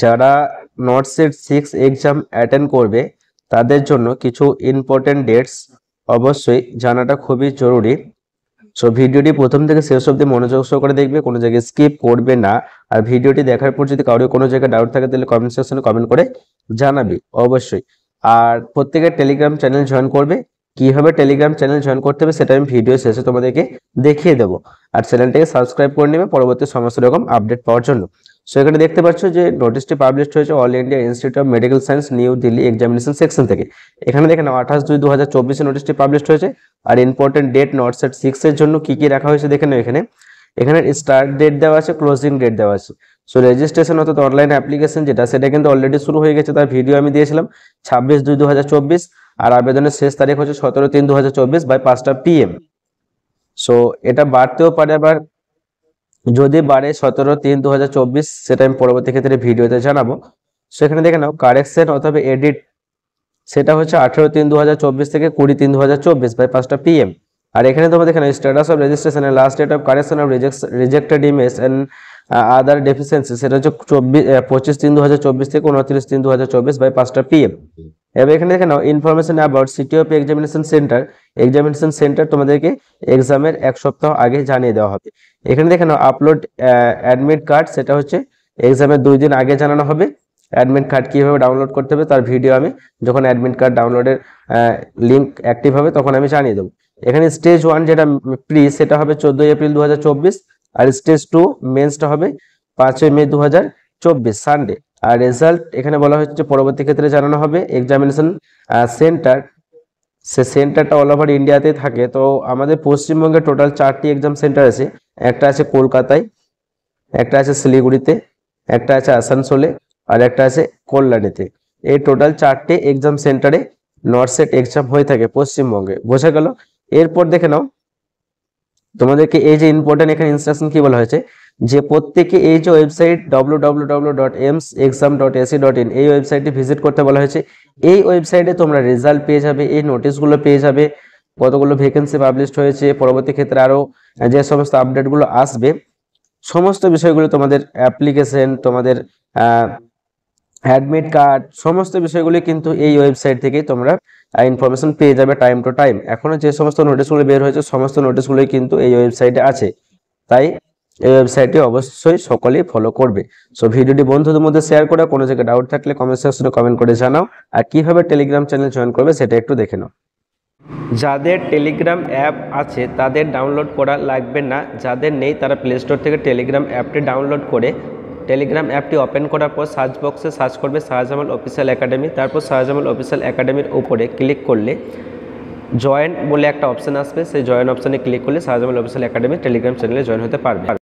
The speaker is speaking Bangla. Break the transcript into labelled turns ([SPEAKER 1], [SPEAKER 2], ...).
[SPEAKER 1] যারা NORCET six exam attend করবে তাদের জন্য কিছু ইম্পর্টেন্ট ডেটস অবশ্যই জানাটা খুবই জরুরি সো ভিডিওটি প্রথম থেকে শেষ অব্দি মনোযোগ সহকারে দেখবে কোনো জায়গায় স্কিপ করবে না আর ভিডিওটি দেখার পর যদি কারোর কোনো জায়গায় ডাউট থাকে তাহলে কমেন্ট সেকশনে কমেন্ট করে জানাবি অবশ্যই আর প্রত্যেকের টেলিগ্রাম চ্যানেল জয়েন করবে কিভাবে টেলিগ্রাম চ্যানেল জয়েন করতে হবে সেটা আমি ভিডিও শেষে তোমাদেরকে দেখিয়ে দেবো আর চ্যানেলটাকে সাবস্ক্রাইব করে নেবে পরবর্তী সমস্ত রকম আপডেট পাওয়ার জন্য সো এখানে দেখতে পাচ্ছ যে নোটিশটি পাবলিশড হয়েছে All India Institute of Medical Science New Delhi examination section থেকে এখানে দেখেন আঠাশ দুই দু হাজার চব্বিশে নোটিশটি পাবলিশড হয়েছে আর ইম্পর্টেন্ট ডেট নট সেট সিক্সের জন্য কি কি রাখা হয়েছে দেখেন এখানে এখানে স্টার্ট ডেট দেওয়া আছে ক্লোজিং ডেট দেওয়া আছে সো রেজিস্ট্রেশন অর্থাৎ অনলাইন অ্যাপ্লিকেশন যেটা সেটা কিন্তু অলরেডি শুরু হয়ে গেছে তার ভিডিও আমি দিয়েছিলাম ছাব্বিশ দুই দু হাজার চব্বিশ আর আবেদনের শেষ তারিখ হচ্ছে সতেরো তিন দু হাজার চব্বিশ বাই পাঁচটা পিএম সো এটা বাড়তেও পারে আবার যদি বাড়ে সতেরো তিন দু সেটা আমি পরবর্তী ক্ষেত্রে ভিডিওতে জানাবো সেখানে দেখে নাও কারেকশন অথবা এডিট সেটা হচ্ছে আঠেরো তিন দু থেকে কুড়ি তিন দু বাই পাঁচটা পিএম আর এখানে তোমরা দেখে নাও status of registration last date of correction of rejected image and other deficiency সেটা হচ্ছে চব্বিশ পঁচিশ তিন দু থেকে উনত্রিশ তিন দু বাই পাঁচটা পিএম এবার এখানে দেখে নাও information about city of examination centre examination centre তোমাদেরকে এক্সামের এক সপ্তাহ আগে জানিয়ে দেওয়া হবে এখানে দেখে নাও আপলোড অ্যাডমিট কার্ড সেটা হচ্ছে এক্সামের দুই দিন আগে জানানো হবে অ্যাডমিট কার্ড কীভাবে ডাউনলোড করতে হবে তার ভিডিও আমি যখন অ্যাডমিট কার্ড ডাউনলোডের লিঙ্ক অ্যাক্টিভ হবে তখন আমি জানিয়ে দেবো এখানে স্টেজ ওয়ান যেটা প্রি সেটা হবে চোদ্দোই এপ্রিল দু আর স্টেজ টু মেন্সটা হবে পাঁচই মে দু সানডে আর রেজাল্ট এখানে বলা হচ্ছে পরবর্তী ক্ষেত্রে জানানো হবে এক্সামিনেশন সেন্টার সে সেন্টারটা অল ওভার ইন্ডিয়াতেই থাকে তো আমাদের পশ্চিমবঙ্গে টোটাল চারটি এক্সাম সেন্টার আছে একটা আছে কলকাতায় একটা আছে শিলিগুড়িতে একটা আছে আসানসোলে আর একটা আছে কল্যাণীতে এই টোটাল চারটে এক্সাম সেন্টারে নর্সেট এক্সাম হয়ে থাকে পশ্চিমবঙ্গে বোঝা গেল এরপর দেখে নাও তোমাদেরকে এই যে ইম্পর্টেন্ট এখানে ইনস্ট্রাকশন কি বলা হয়েছে যে প্রত্যেকে এই যে website W W W dot AIIMS exam dot AC dot in এই ওয়েবসাইটটি ভিজিট করতে বলা হয়েছে এই ওয়েবসাইটে তোমরা রেজাল্ট পেয়ে যাবে এই নোটিশগুলো পেয়ে যাবে কতগুলো ভ্যাকেন্সি পাবলিশড হয়েছে পরবর্তী ক্ষেত্রে আরও যে সমস্ত আপডেটগুলো আসবে সমস্ত বিষয়গুলো তোমাদের অ্যাপ্লিকেশন তোমাদের অ্যাডমিট কার্ড সমস্ত বিষয়গুলি কিন্তু এই ওয়েবসাইট থেকেই তোমরা ইনফরমেশন পেয়ে যাবে টাইম টু টাইম এখনও যে সমস্ত নোটিশগুলো বের হয়েছে সমস্ত নোটিশগুলোই কিন্তু এই ওয়েবসাইটে আছে তাই এই ওয়েবসাইটটি অবশ্যই সকলেই ফলো করবে সো ভিডিওটি বন্ধুদের মধ্যে শেয়ার করে কোনো জায়গায় ডাউট থাকলে কমেন্ট সেকশনে কমেন্ট করে জানাও আর কিভাবে টেলিগ্রাম চ্যানেল জয়েন করবে সেটা একটু দেখে নাও যাদের টেলিগ্রাম অ্যাপ আছে তাদের ডাউনলোড করা লাগবে না যাদের নেই তারা প্লে স্টোর থেকে টেলিগ্রাম অ্যাপটি ডাউনলোড করে টেলিগ্রাম অ্যাপটি ওপেন করার পর সার্চ বক্সে সার্চ করবে শাহজামাল অফিসিয়াল একাডেমি তারপর শাহজামাল অফিসিয়াল একাডেমির উপরে ক্লিক করলে জয়েন বলে একটা অপশান আসবে সেই জয়েন অপশানে ক্লিক করলে শাহজামাল অফিসিয়াল একাডেমি টেলিগ্রাম চ্যানেলে জয়েন হতে পারবে